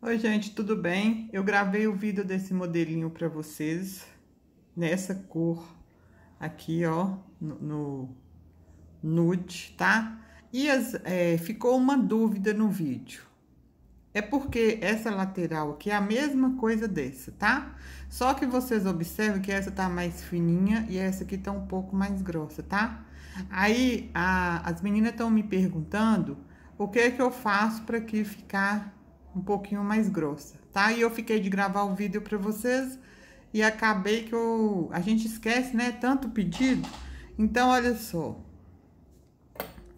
Oi, gente, tudo bem? Eu gravei o vídeo desse modelinho para vocês, nessa cor aqui, ó, no, no nude, tá? E as, é, ficou uma dúvida no vídeo. É porque essa lateral aqui é a mesma coisa dessa, tá? Só que vocês observam que essa tá mais fininha e essa aqui tá um pouco mais grossa, tá? Aí, a, as meninas estão me perguntando o que é que eu faço para que ficar um pouquinho mais grossa, tá? E eu fiquei de gravar o vídeo para vocês e acabei que eu... A gente esquece, né? Tanto pedido. Então, olha só.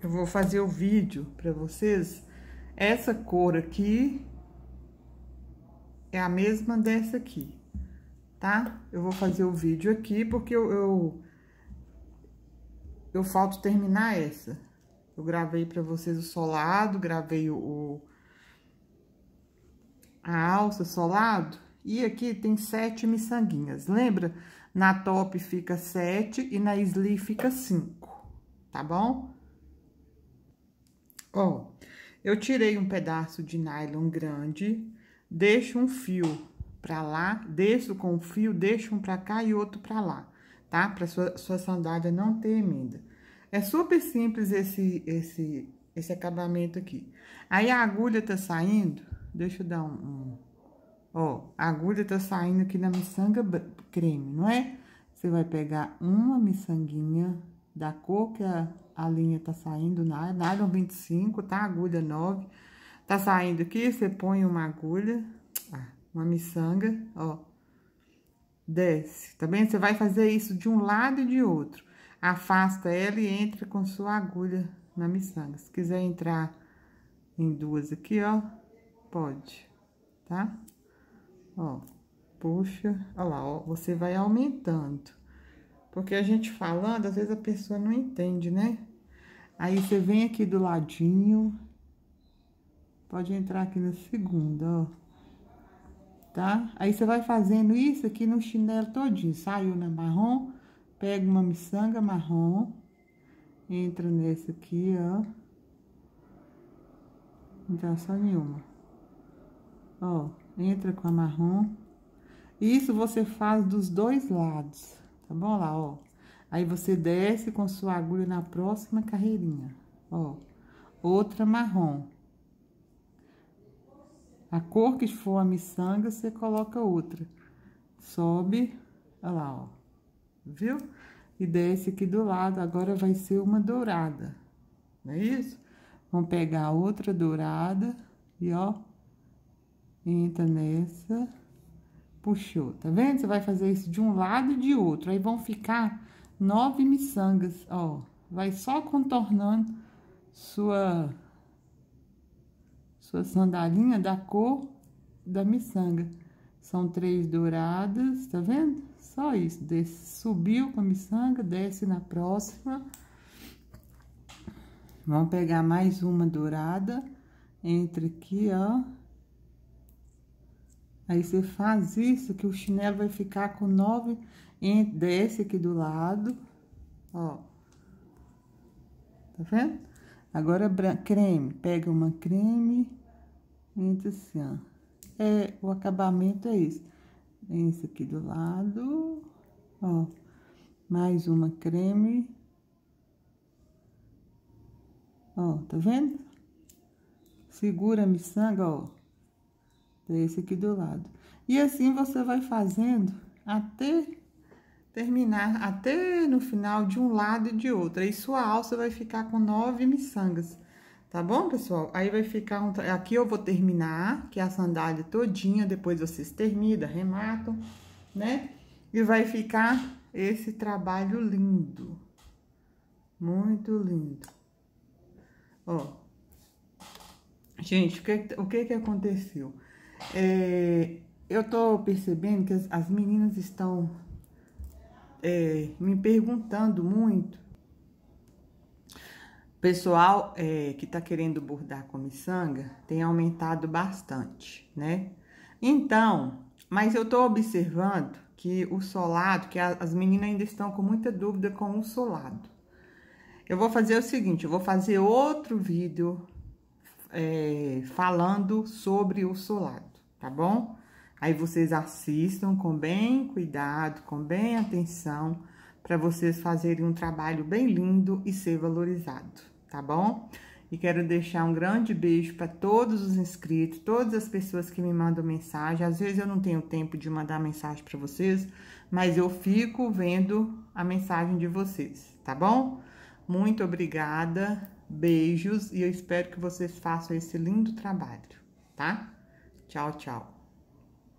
Eu vou fazer o vídeo para vocês. Essa cor aqui é a mesma dessa aqui, tá? Eu vou fazer o vídeo aqui porque eu... eu eu falto terminar essa. Eu gravei para vocês o solado, gravei o, a alça solado, e aqui tem sete miçanguinhas, lembra? Na top fica sete e na sleeve fica cinco, tá bom? Ó, eu tirei um pedaço de nylon grande, deixo um fio pra lá, desço com o fio, deixo um pra cá e outro pra lá, tá? Pra sua, sua sandália não ter emenda. É super simples esse, esse, esse acabamento aqui. Aí, a agulha tá saindo, Deixa eu dar um, um... Ó, a agulha tá saindo aqui na miçanga creme, não é? Você vai pegar uma miçanguinha da cor que a, a linha tá saindo, na nylon 25, tá? Agulha 9. Tá saindo aqui, você põe uma agulha, ah, uma miçanga, ó. Desce, tá bem? Você vai fazer isso de um lado e de outro. Afasta ela e entra com sua agulha na miçanga. Se quiser entrar em duas aqui, ó, pode, tá? Ó, puxa, ó lá, ó, você vai aumentando. Porque a gente falando, às vezes a pessoa não entende, né? Aí, você vem aqui do ladinho, pode entrar aqui na segunda, ó. Tá? Aí, você vai fazendo isso aqui no chinelo todinho. Saiu na marrom, pega uma miçanga marrom, entra nessa aqui, ó. Não dá só nenhuma. Ó, entra com a marrom. Isso você faz dos dois lados, tá bom lá, ó. Aí você desce com sua agulha na próxima carreirinha, ó. Outra marrom. A cor que for a miçanga, você coloca outra. Sobe, olha lá, ó. Viu? E desce aqui do lado, agora vai ser uma dourada. Não é isso? Vamos pegar outra dourada e, ó, entra nessa, puxou, tá vendo? Você vai fazer isso de um lado e de outro, aí vão ficar nove miçangas, ó. Vai só contornando sua, sua sandalinha da cor da miçanga. São três douradas, tá vendo? Só isso, desce, subiu com a miçanga, desce na próxima. Vamos pegar mais uma dourada, entra aqui, ó Aí você faz isso que o chinelo vai ficar com nove, desce aqui do lado, ó. Tá vendo? Agora, é creme. Pega uma creme, entra assim, ó. É, o acabamento é isso. isso aqui do lado, ó. Mais uma creme. Ó, tá vendo? Segura a miçanga, ó esse aqui do lado. E assim você vai fazendo até terminar, até no final de um lado e de outro. Aí sua alça vai ficar com nove miçangas, tá bom, pessoal? Aí vai ficar um... Aqui eu vou terminar, que é a sandália todinha, depois vocês terminam, rematam, né? E vai ficar esse trabalho lindo. Muito lindo. Ó. Gente, o que é o que, é que aconteceu? É, eu tô percebendo que as, as meninas estão é, me perguntando muito. Pessoal é, que tá querendo bordar com miçanga tem aumentado bastante, né? Então, mas eu tô observando que o solado, que a, as meninas ainda estão com muita dúvida com o solado. Eu vou fazer o seguinte, eu vou fazer outro vídeo é, falando sobre o solado tá bom? Aí vocês assistam com bem cuidado, com bem atenção, para vocês fazerem um trabalho bem lindo e ser valorizado, tá bom? E quero deixar um grande beijo para todos os inscritos, todas as pessoas que me mandam mensagem. Às vezes eu não tenho tempo de mandar mensagem para vocês, mas eu fico vendo a mensagem de vocês, tá bom? Muito obrigada, beijos e eu espero que vocês façam esse lindo trabalho, tá? Tchau, tchau.